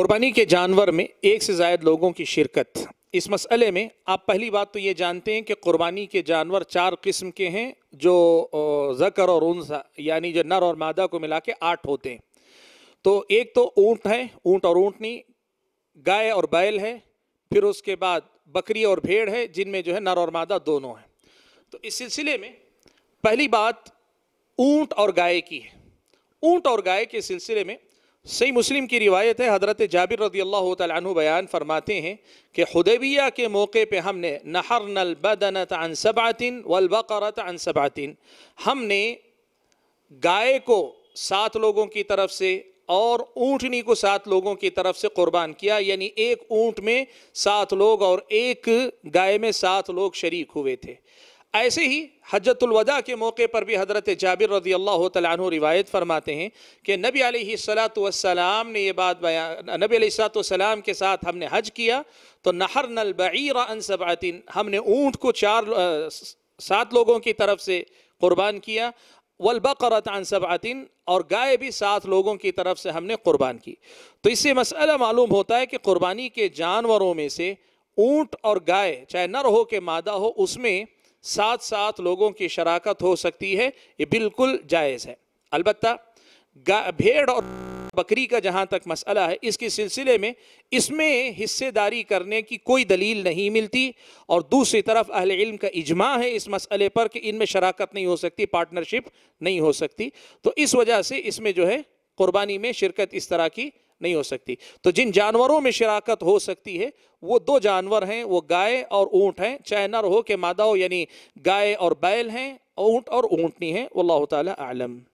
कुर्बानी के जानवर में एक से ज़ायद लोगों की शिरकत इस मसले में आप पहली बात तो ये जानते हैं कि कुर्बानी के जानवर चार किस्म के हैं जो ज़कर और उनसा यानी जो नर और मादा को मिला के आठ होते हैं तो एक तो ऊँट है ऊँट और ऊँटनी गाय और बैल है फिर उसके बाद बकरी और भेड़ है जिनमें जो है नर और मादा दोनों हैं तो इस सिलसिले में पहली बात ऊँट और गाय की है ऊँट और गाय के सिलसिले में सही मुस्लिम की रिवायत है हज़रत जाबिर रदी अल्लाह तु बयान फरमाते हैं कि हदबिया के मौके पे हमने नहर नल बदनत अनसबातिन वलबकरत अनसबातिन हमने गाय को सात लोगों की तरफ से और ऊँटनी को सात लोगों की तरफ से कुर्बान किया यानी एक ऊँट में सात लोग और एक गाय में सात लोग शरीक हुए थे ऐसे ही हजरतुलवदा के मौके पर भी हज़रत जाबिर रजी अल्लाह तु रिवायत फरमाते हैं कि नबी सलाम ने यह बात बयान नबी सलाम के साथ हमने हज किया तो नहर नल बसबातिन हमने ऊँट को चार सात लोगों की तरफ से क़ुरबान किया वलबकरत अनसबातिन और गाय भी सात लोगों की तरफ से हमने क़ुरबान की तो इससे मसला मालूम होता है कि क़ुरबानी के जानवरों में से ऊँट और गाय चाहे नर हो के मादा हो उसमें साथ साथ लोगों की शराकत हो सकती है ये बिल्कुल जायज़ है अलबत् भेड़ और बकरी का जहाँ तक मसला है इसके सिलसिले में इसमें हिस्सेदारी करने की कोई दलील नहीं मिलती और दूसरी तरफ अहल इल्म का इजमा है इस मसले पर कि इनमें शराकत नहीं हो सकती पार्टनरशिप नहीं हो सकती तो इस वजह से इसमें जो है क़ुरबानी में शिरकत इस तरह की नहीं हो सकती तो जिन जानवरों में शराकत हो सकती है वो दो जानवर हैं वो गाय और ऊँट हैं चाहे नर हो के मादा हो यानी गाय और बैल हैं ऊँट और ऊँटनी हैं अल्लाह तलम